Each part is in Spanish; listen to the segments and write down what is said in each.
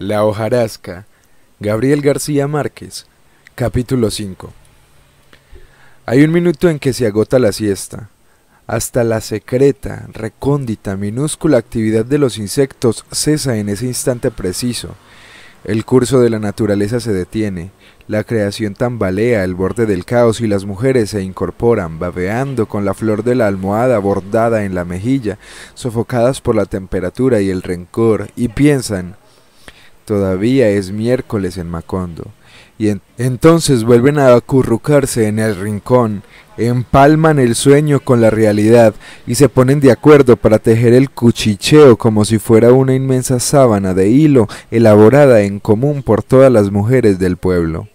La hojarasca, Gabriel García Márquez, capítulo 5. Hay un minuto en que se agota la siesta. Hasta la secreta, recóndita, minúscula actividad de los insectos cesa en ese instante preciso. El curso de la naturaleza se detiene, la creación tambalea el borde del caos y las mujeres se incorporan, babeando con la flor de la almohada bordada en la mejilla, sofocadas por la temperatura y el rencor, y piensan, Todavía es miércoles en Macondo. Y entonces vuelven a acurrucarse en el rincón, empalman el sueño con la realidad y se ponen de acuerdo para tejer el cuchicheo como si fuera una inmensa sábana de hilo elaborada en común por todas las mujeres del pueblo.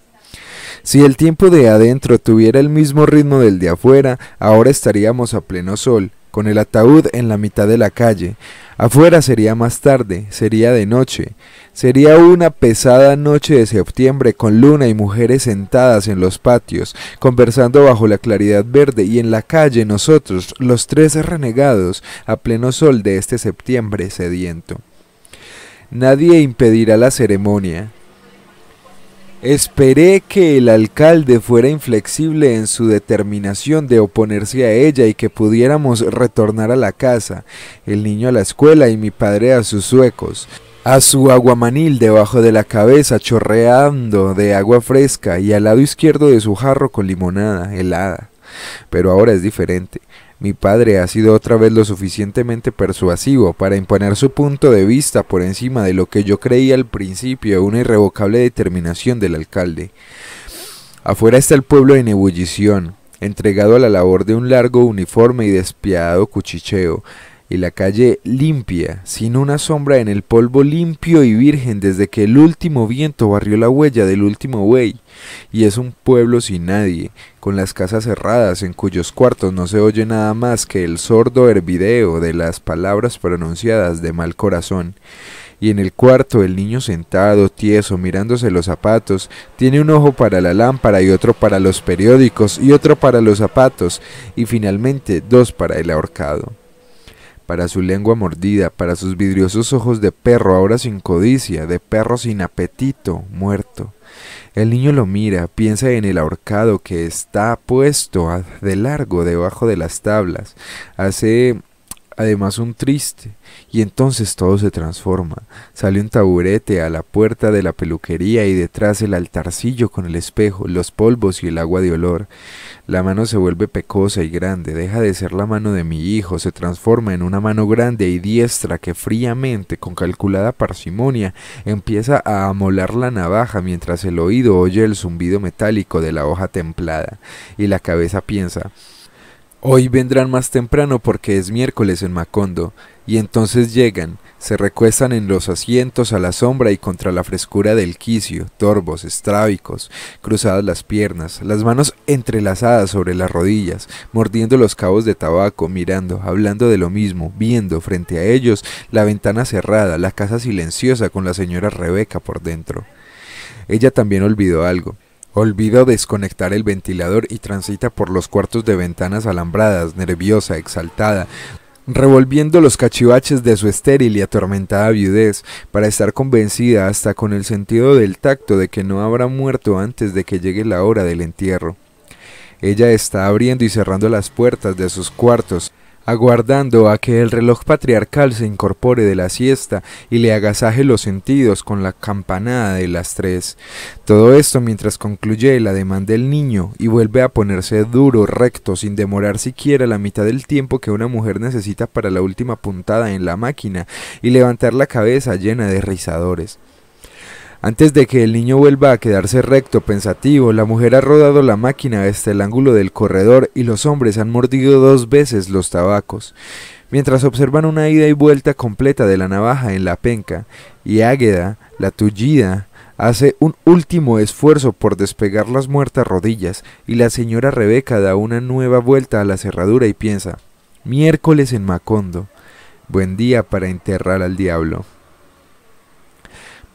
Si el tiempo de adentro tuviera el mismo ritmo del de afuera, ahora estaríamos a pleno sol, con el ataúd en la mitad de la calle. Afuera sería más tarde, sería de noche. Sería una pesada noche de septiembre con luna y mujeres sentadas en los patios, conversando bajo la claridad verde y en la calle nosotros, los tres renegados, a pleno sol de este septiembre sediento. Nadie impedirá la ceremonia, Esperé que el alcalde fuera inflexible en su determinación de oponerse a ella y que pudiéramos retornar a la casa, el niño a la escuela y mi padre a sus suecos a su aguamanil debajo de la cabeza chorreando de agua fresca y al lado izquierdo de su jarro con limonada helada. Pero ahora es diferente. Mi padre ha sido otra vez lo suficientemente persuasivo para imponer su punto de vista por encima de lo que yo creía al principio una irrevocable determinación del alcalde. Afuera está el pueblo en ebullición, entregado a la labor de un largo uniforme y despiadado cuchicheo, y la calle limpia, sin una sombra en el polvo limpio y virgen desde que el último viento barrió la huella del último buey, y es un pueblo sin nadie, con las casas cerradas en cuyos cuartos no se oye nada más que el sordo hervideo de las palabras pronunciadas de mal corazón. Y en el cuarto el niño sentado, tieso, mirándose los zapatos, tiene un ojo para la lámpara y otro para los periódicos y otro para los zapatos y finalmente dos para el ahorcado para su lengua mordida, para sus vidriosos ojos de perro, ahora sin codicia, de perro sin apetito, muerto. El niño lo mira, piensa en el ahorcado que está puesto de largo debajo de las tablas, hace además un triste, y entonces todo se transforma. Sale un taburete a la puerta de la peluquería y detrás el altarcillo con el espejo, los polvos y el agua de olor. La mano se vuelve pecosa y grande, deja de ser la mano de mi hijo, se transforma en una mano grande y diestra que fríamente, con calculada parsimonia, empieza a amolar la navaja mientras el oído oye el zumbido metálico de la hoja templada, y la cabeza piensa Hoy vendrán más temprano porque es miércoles en Macondo, y entonces llegan, se recuestan en los asientos a la sombra y contra la frescura del quicio, torbos, estrábicos, cruzadas las piernas, las manos entrelazadas sobre las rodillas, mordiendo los cabos de tabaco, mirando, hablando de lo mismo, viendo frente a ellos la ventana cerrada, la casa silenciosa con la señora Rebeca por dentro. Ella también olvidó algo, Olvida desconectar el ventilador y transita por los cuartos de ventanas alambradas, nerviosa, exaltada, revolviendo los cachivaches de su estéril y atormentada viudez, para estar convencida hasta con el sentido del tacto de que no habrá muerto antes de que llegue la hora del entierro. Ella está abriendo y cerrando las puertas de sus cuartos, aguardando a que el reloj patriarcal se incorpore de la siesta y le agasaje los sentidos con la campanada de las tres. Todo esto mientras concluye el ademán del niño y vuelve a ponerse duro, recto, sin demorar siquiera la mitad del tiempo que una mujer necesita para la última puntada en la máquina y levantar la cabeza llena de rizadores. Antes de que el niño vuelva a quedarse recto, pensativo, la mujer ha rodado la máquina hasta el ángulo del corredor y los hombres han mordido dos veces los tabacos, mientras observan una ida y vuelta completa de la navaja en la penca, y Águeda, la tullida, hace un último esfuerzo por despegar las muertas rodillas, y la señora Rebeca da una nueva vuelta a la cerradura y piensa, miércoles en Macondo, buen día para enterrar al diablo.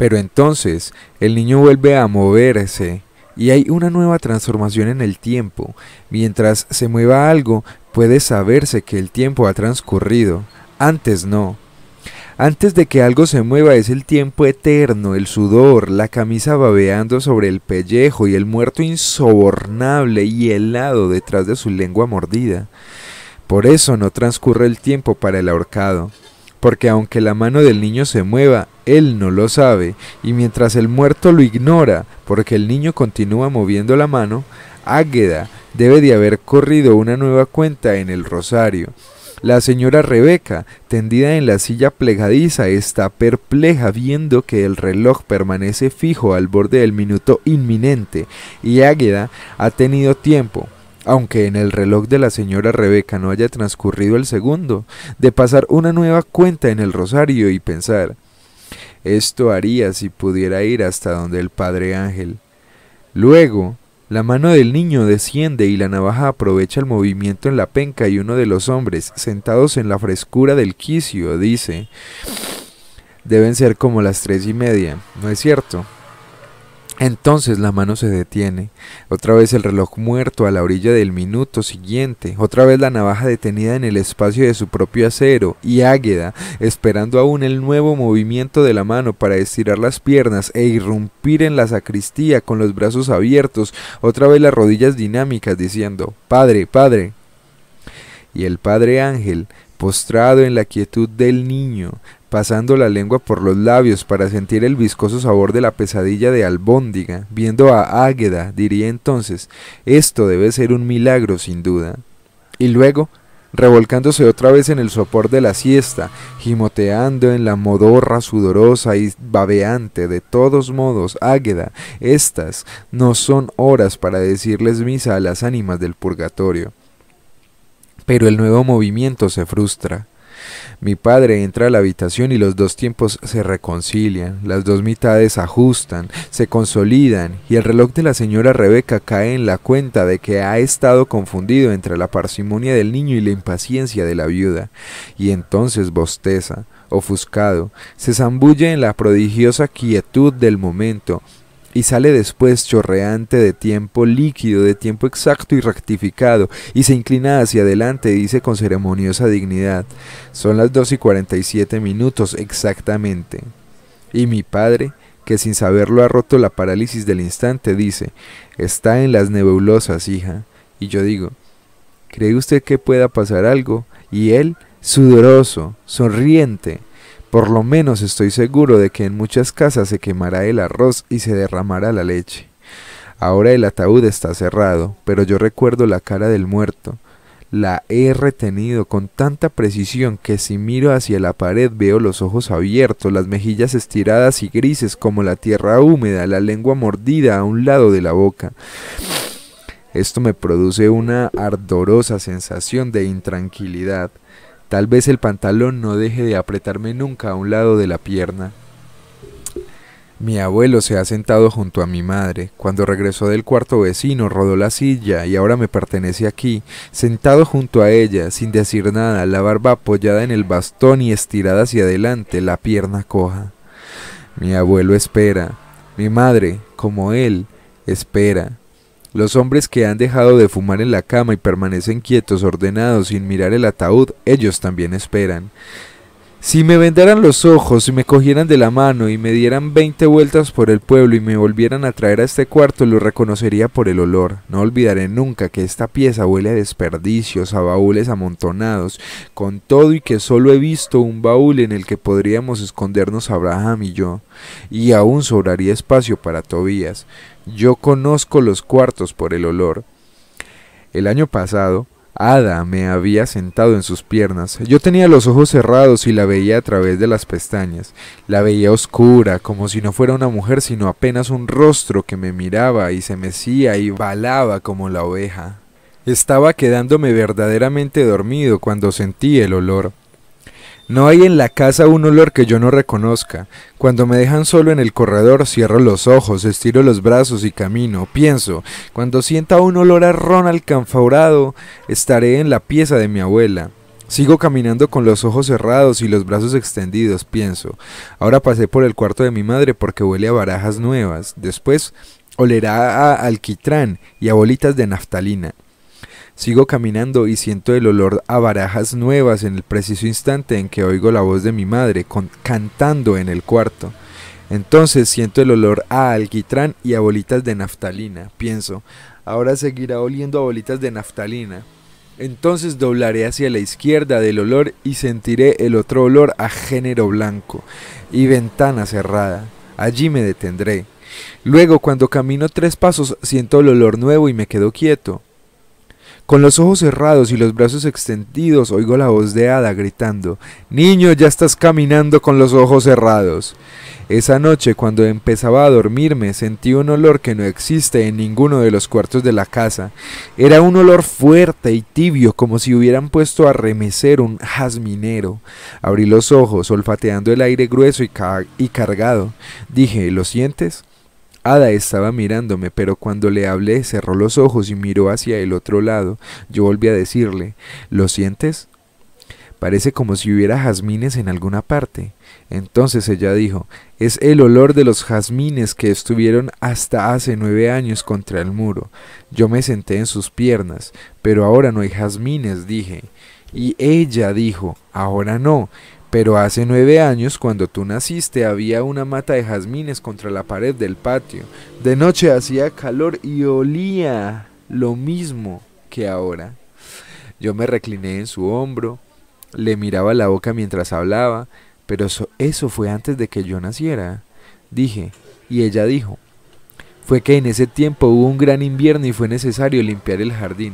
Pero entonces el niño vuelve a moverse y hay una nueva transformación en el tiempo. Mientras se mueva algo, puede saberse que el tiempo ha transcurrido. Antes no. Antes de que algo se mueva es el tiempo eterno, el sudor, la camisa babeando sobre el pellejo y el muerto insobornable y helado detrás de su lengua mordida. Por eso no transcurre el tiempo para el ahorcado porque aunque la mano del niño se mueva, él no lo sabe, y mientras el muerto lo ignora, porque el niño continúa moviendo la mano, Águeda debe de haber corrido una nueva cuenta en el rosario. La señora Rebeca, tendida en la silla plegadiza, está perpleja viendo que el reloj permanece fijo al borde del minuto inminente, y Águeda ha tenido tiempo, aunque en el reloj de la señora Rebeca no haya transcurrido el segundo, de pasar una nueva cuenta en el rosario y pensar, esto haría si pudiera ir hasta donde el Padre Ángel. Luego, la mano del niño desciende y la navaja aprovecha el movimiento en la penca y uno de los hombres, sentados en la frescura del quicio, dice, deben ser como las tres y media, ¿no es cierto? Entonces la mano se detiene, otra vez el reloj muerto a la orilla del minuto siguiente, otra vez la navaja detenida en el espacio de su propio acero, y Águeda, esperando aún el nuevo movimiento de la mano para estirar las piernas e irrumpir en la sacristía con los brazos abiertos, otra vez las rodillas dinámicas diciendo, Padre, Padre. Y el Padre Ángel, postrado en la quietud del niño, pasando la lengua por los labios para sentir el viscoso sabor de la pesadilla de albóndiga, viendo a Águeda, diría entonces, esto debe ser un milagro sin duda. Y luego, revolcándose otra vez en el sopor de la siesta, gimoteando en la modorra sudorosa y babeante, de todos modos, Águeda, estas no son horas para decirles misa a las ánimas del purgatorio. Pero el nuevo movimiento se frustra. Mi padre entra a la habitación y los dos tiempos se reconcilian, las dos mitades ajustan, se consolidan y el reloj de la señora Rebeca cae en la cuenta de que ha estado confundido entre la parsimonia del niño y la impaciencia de la viuda. Y entonces bosteza, ofuscado, se zambulle en la prodigiosa quietud del momento y sale después chorreante de tiempo líquido, de tiempo exacto y rectificado, y se inclina hacia adelante, y dice con ceremoniosa dignidad. Son las 2 y 47 minutos exactamente. Y mi padre, que sin saberlo ha roto la parálisis del instante, dice, está en las nebulosas, hija. Y yo digo, ¿cree usted que pueda pasar algo? Y él, sudoroso, sonriente, por lo menos estoy seguro de que en muchas casas se quemará el arroz y se derramará la leche. Ahora el ataúd está cerrado, pero yo recuerdo la cara del muerto. La he retenido con tanta precisión que si miro hacia la pared veo los ojos abiertos, las mejillas estiradas y grises como la tierra húmeda, la lengua mordida a un lado de la boca. Esto me produce una ardorosa sensación de intranquilidad. Tal vez el pantalón no deje de apretarme nunca a un lado de la pierna. Mi abuelo se ha sentado junto a mi madre. Cuando regresó del cuarto vecino, rodó la silla y ahora me pertenece aquí, sentado junto a ella, sin decir nada, la barba apoyada en el bastón y estirada hacia adelante, la pierna coja. Mi abuelo espera. Mi madre, como él, espera. Los hombres que han dejado de fumar en la cama y permanecen quietos, ordenados, sin mirar el ataúd, ellos también esperan. Si me vendaran los ojos y me cogieran de la mano y me dieran veinte vueltas por el pueblo y me volvieran a traer a este cuarto, lo reconocería por el olor. No olvidaré nunca que esta pieza huele a desperdicios, a baúles amontonados, con todo y que solo he visto un baúl en el que podríamos escondernos Abraham y yo, y aún sobraría espacio para Tobías. Yo conozco los cuartos por el olor. El año pasado, Ada me había sentado en sus piernas. Yo tenía los ojos cerrados y la veía a través de las pestañas. La veía oscura, como si no fuera una mujer, sino apenas un rostro que me miraba y se mecía y balaba como la oveja. Estaba quedándome verdaderamente dormido cuando sentí el olor. No hay en la casa un olor que yo no reconozca. Cuando me dejan solo en el corredor, cierro los ojos, estiro los brazos y camino. Pienso, cuando sienta un olor a ron alcanfaurado, estaré en la pieza de mi abuela. Sigo caminando con los ojos cerrados y los brazos extendidos, pienso. Ahora pasé por el cuarto de mi madre porque huele a barajas nuevas. Después olerá a alquitrán y a bolitas de naftalina. Sigo caminando y siento el olor a barajas nuevas en el preciso instante en que oigo la voz de mi madre cantando en el cuarto. Entonces siento el olor a alquitrán y a bolitas de naftalina. Pienso, ahora seguirá oliendo a bolitas de naftalina. Entonces doblaré hacia la izquierda del olor y sentiré el otro olor a género blanco y ventana cerrada. Allí me detendré. Luego, cuando camino tres pasos, siento el olor nuevo y me quedo quieto. Con los ojos cerrados y los brazos extendidos oigo la voz de Ada gritando, Niño, ya estás caminando con los ojos cerrados. Esa noche, cuando empezaba a dormirme, sentí un olor que no existe en ninguno de los cuartos de la casa. Era un olor fuerte y tibio, como si hubieran puesto a remecer un jazminero. Abrí los ojos, olfateando el aire grueso y, y cargado. Dije, ¿lo sientes? Ada estaba mirándome, pero cuando le hablé cerró los ojos y miró hacia el otro lado. Yo volví a decirle, ¿lo sientes? Parece como si hubiera jazmines en alguna parte. Entonces ella dijo, es el olor de los jazmines que estuvieron hasta hace nueve años contra el muro. Yo me senté en sus piernas, pero ahora no hay jazmines, dije. Y ella dijo, ahora no, pero hace nueve años, cuando tú naciste, había una mata de jazmines contra la pared del patio. De noche hacía calor y olía lo mismo que ahora. Yo me recliné en su hombro, le miraba la boca mientras hablaba, pero eso, eso fue antes de que yo naciera, dije, y ella dijo, fue que en ese tiempo hubo un gran invierno y fue necesario limpiar el jardín.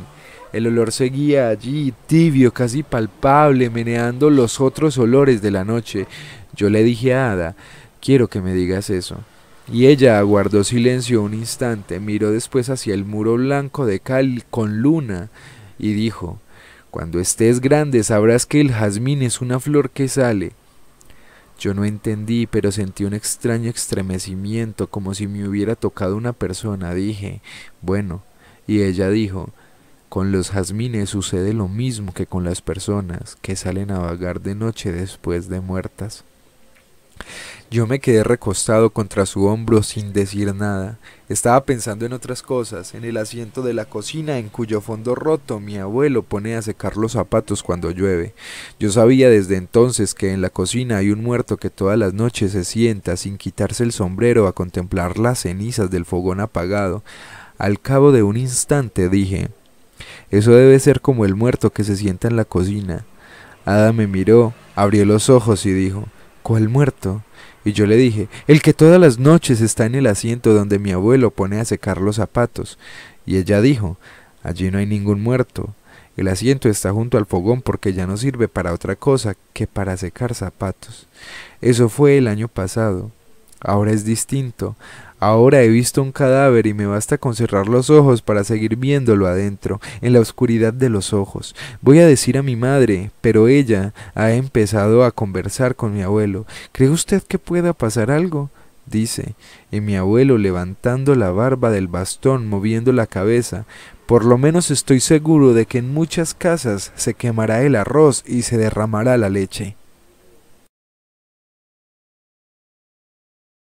El olor seguía allí, tibio, casi palpable, meneando los otros olores de la noche. Yo le dije a Ada, quiero que me digas eso. Y ella aguardó silencio un instante, miró después hacia el muro blanco de cal con luna y dijo, cuando estés grande sabrás que el jazmín es una flor que sale. Yo no entendí, pero sentí un extraño estremecimiento, como si me hubiera tocado una persona. Dije, bueno, y ella dijo, con los jazmines sucede lo mismo que con las personas que salen a vagar de noche después de muertas. Yo me quedé recostado contra su hombro sin decir nada. Estaba pensando en otras cosas, en el asiento de la cocina en cuyo fondo roto mi abuelo pone a secar los zapatos cuando llueve. Yo sabía desde entonces que en la cocina hay un muerto que todas las noches se sienta sin quitarse el sombrero a contemplar las cenizas del fogón apagado. Al cabo de un instante dije eso debe ser como el muerto que se sienta en la cocina. Ada me miró, abrió los ojos y dijo, ¿Cuál muerto? Y yo le dije, el que todas las noches está en el asiento donde mi abuelo pone a secar los zapatos. Y ella dijo, allí no hay ningún muerto. El asiento está junto al fogón porque ya no sirve para otra cosa que para secar zapatos. Eso fue el año pasado. Ahora es distinto. Ahora he visto un cadáver y me basta con cerrar los ojos para seguir viéndolo adentro, en la oscuridad de los ojos. Voy a decir a mi madre, pero ella ha empezado a conversar con mi abuelo. ¿Cree usted que pueda pasar algo? dice, y mi abuelo levantando la barba del bastón, moviendo la cabeza. Por lo menos estoy seguro de que en muchas casas se quemará el arroz y se derramará la leche.